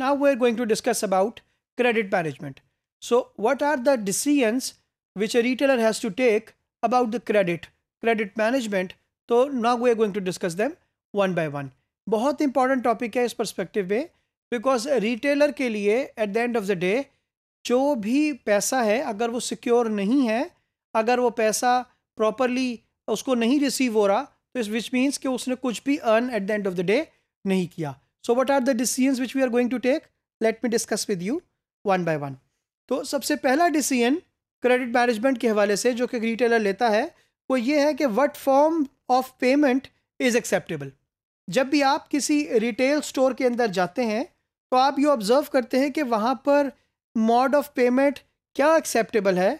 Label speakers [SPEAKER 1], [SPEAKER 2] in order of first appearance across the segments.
[SPEAKER 1] Now we are going to discuss about credit management. So what are the decisions which a retailer has to take about the credit, credit management. so now we are going to discuss them one by one. bahut important topic hai is perspective mein because retailer के लिए at the end of the day जो भी पैसा है अगर वो secure नहीं है अगर वो पैसा प्रॉपरली उसको नहीं रिसीव हो रहा तो इस विच मीन्स कि उसने कुछ भी earn at the end of the day नहीं किया so what are the decision which we are going to take let me discuss with you one by one तो सबसे पहला डिसीजन क्रेडिट मैनेजमेंट के हवाले से जो कि रिटेलर लेता है वो ये है कि what form of payment is acceptable जब भी आप किसी रिटेल स्टोर के अंदर जाते हैं तो आप ये ऑब्ज़र्व करते हैं कि वहाँ पर मॉड ऑफ पेमेंट क्या एक्सेप्टेबल है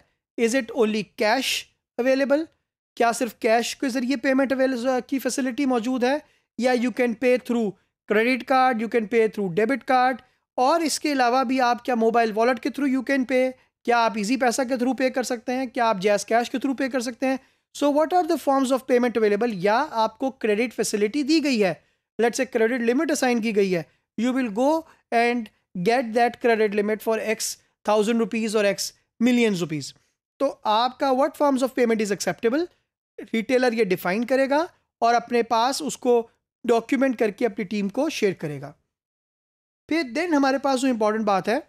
[SPEAKER 1] is it only cash available क्या सिर्फ कैश के ज़रिए पेमेंट अवेल की फैसिलिटी मौजूद है या you can pay through credit card you can pay through debit card और इसके अलावा भी आप क्या मोबाइल वॉलेट के थ्रू यू कैन पे क्या आप इजी पैसा के थ्रू पे कर सकते हैं क्या आप जैस कैश के थ्रू पे कर सकते हैं so what are the forms of payment available या आपको क्रेडिट फैसिलिटी दी गई है let's a credit limit assign की गई है you will go and get that credit limit for X thousand rupees और एक्स मिलियन रुपीज़ तो आपका what forms of payment is acceptable retailer ये डिफाइन करेगा और अपने पास उसको डॉक्यूमेंट करके अपनी टीम को शेयर करेगा फिर देन हमारे पास जो इम्पोर्टेंट बात है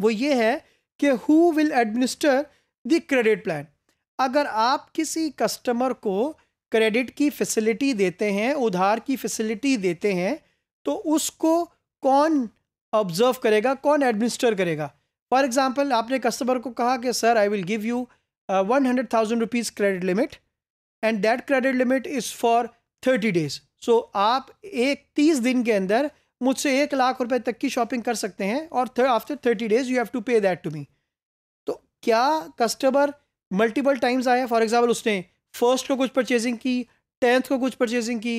[SPEAKER 1] वो ये है कि who will administer the credit plan अगर आप किसी कस्टमर को क्रेडिट की फैसिलिटी देते हैं उधार की फैसिलिटी देते हैं तो उसको कौन ऑब्जर्व करेगा कौन एडमिनिस्टर करेगा फॉर एग्ज़ाम्पल आपने कस्टमर को कहा कि sir I will give you one hundred thousand rupees credit limit and that credit limit is for thirty days so आप एक तीस दिन के अंदर मुझसे एक लाख रुपए तक की शॉपिंग कर सकते हैं और after thirty days you have to pay that to me तो क्या कस्टमर मल्टीपल टाइम्स आया फॉर एग्जाम्पल उसने फर्स्ट को कुछ परचेजिंग की टेंथ को कुछ परचेजिंग की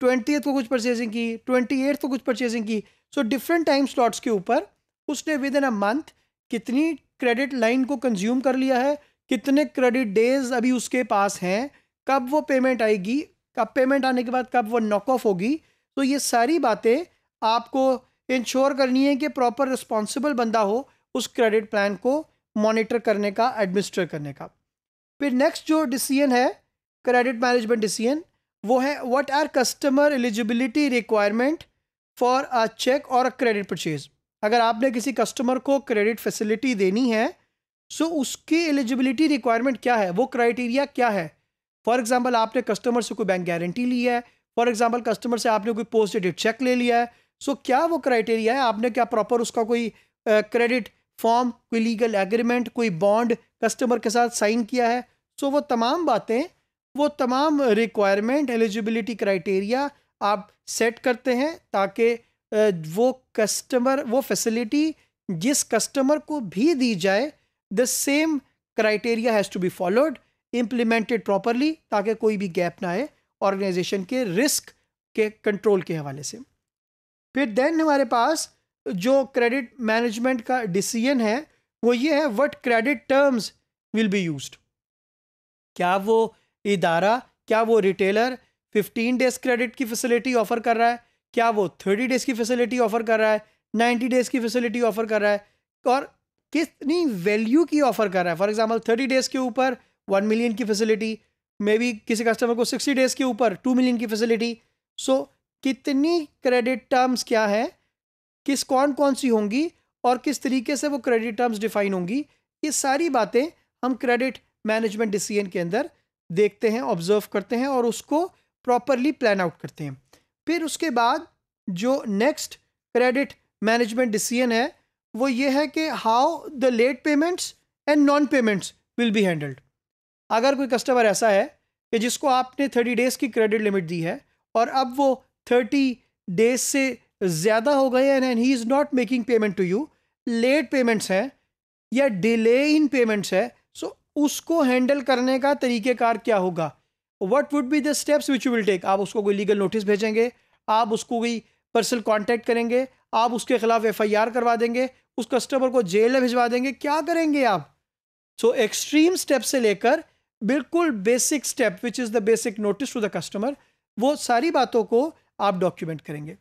[SPEAKER 1] ट्वेंटी को कुछ परचेजिंग की ट्वेंटी को कुछ परचेजिंग की सो डिफरेंट टाइम स्लॉट्स के ऊपर उसने विद इन अ मंथ कितनी क्रेडिट लाइन को कंज्यूम कर लिया है कितने क्रेडिट डेज अभी उसके पास हैं कब वो पेमेंट आएगी कब पेमेंट आने के बाद कब वो नॉक ऑफ होगी तो ये सारी बातें आपको इंश्योर करनी है कि प्रॉपर रिस्पॉन्सिबल बंदा हो उस क्रेडिट प्लान को मॉनिटर करने का एडमिनिस्टर करने का फिर नेक्स्ट जो डिसीजन है क्रेडिट मैनेजमेंट डिसीजन वो है what are customer eligibility requirement for a check और अ क्रेडिट परचेज अगर आपने किसी कस्टमर को क्रेडिट फैसिलिटी देनी है सो so उसकी एलिजिबिलिटी रिक्वायरमेंट क्या है वो क्राइटेरिया क्या है फॉर एग्जाम्पल आपने कस्टमर से कोई बैंक गारंटी ली है फॉर एग्जाम्पल कस्टमर से आपने कोई पोस्ट डेटेड चेक ले लिया है सो so, क्या वो क्राइटेरिया है आपने क्या प्रॉपर उसका कोई क्रेडिट uh, फॉर्म कोई लीगल एग्रीमेंट कोई बॉन्ड कस्टमर के साथ साइन किया है सो so, वो तमाम बातें वो तमाम रिक्वायरमेंट एलिजिबिलिटी क्राइटेरिया आप सेट करते हैं ताकि वो कस्टमर वो फैसिलिटी जिस कस्टमर को भी दी जाए the same criteria has to be followed implemented properly ताकि कोई भी गैप ना आए ऑर्गेनाइजेशन के रिस्क के कंट्रोल के हवाले से फिर देन हमारे पास जो क्रेडिट मैनेजमेंट का डिसीजन है वो ये है what credit terms will be used क्या वो इदारा क्या वो रिटेलर 15 डेज क्रेडिट की फैसिलिटी ऑफर कर रहा है क्या वो 30 डेज की फैसिलिटी ऑफर कर रहा है 90 डेज की फैसिलिटी ऑफर कर रहा है और कितनी वैल्यू की ऑफर कर रहा है फॉर एग्जांपल 30 डेज के ऊपर वन मिलियन की फैसिलिटी मे बी किसी कस्टमर को सिक्सटी डेज़ के ऊपर टू मिलियन की फैसिलिटी सो so, कितनी क्रेडिट टर्म्स क्या है किस कौन कौन सी होंगी और किस तरीके से वो क्रेडिट टर्म्स डिफाइन होंगी ये सारी बातें हम क्रेडिट मैनेजमेंट डिसीजन के अंदर देखते हैं ऑब्जर्व करते हैं और उसको प्रॉपरली प्लान आउट करते हैं फिर उसके बाद जो नेक्स्ट क्रेडिट मैनेजमेंट डिसीजन है वो ये है कि how the late payments and non payments will be handled अगर कोई कस्टमर ऐसा है कि जिसको आपने थर्टी डेज़ की क्रेडिट लिमिट दी है और अब वो थर्टी डेज से ज़्यादा हो गए and and he is not making payment to you late payments हैं या डिले इन पेमेंट्स है सो उसको हैंडल करने का तरीक़ेकार क्या होगा what would be the steps which you will take आप उसको कोई लीगल नोटिस भेजेंगे आप उसको कोई पर्सनल कॉन्टैक्ट करेंगे आप उसके खिलाफ एफ आई आर करवा देंगे उस कस्टमर को जेल में भिजवा देंगे क्या करेंगे आप सो एक्सट्रीम स्टेप से लेकर बिल्कुल basic step which is the basic notice to the customer वो सारी बातों को आप डॉक्यूमेंट करेंगे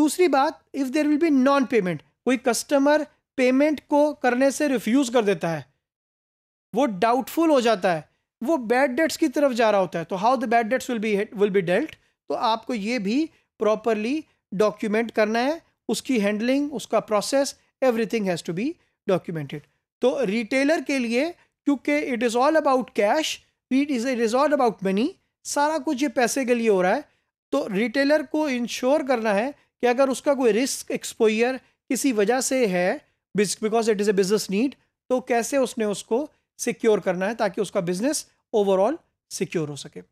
[SPEAKER 1] दूसरी बात if there will be non payment कोई कस्टमर पेमेंट को करने से रिफ्यूज़ कर देता है वो डाउटफुल हो जाता है वो बैड डेट्स की तरफ जा रहा होता है तो how the bad debts will be will be dealt तो आपको ये भी प्रॉपरली डॉक्यूमेंट करना है उसकी हैंडलिंग उसका process everything has to be documented तो रिटेलर के लिए क्योंकि it is all about cash it is it is all about money सारा कुछ ये पैसे के लिए हो रहा है तो रिटेलर को इंश्योर करना है कि अगर उसका कोई रिस्क एक्सपोयर किसी वजह से है because it is a business need तो कैसे उसने उसको सिक्योर करना है ताकि उसका बिजनेस ओवरऑल सिक्योर हो सके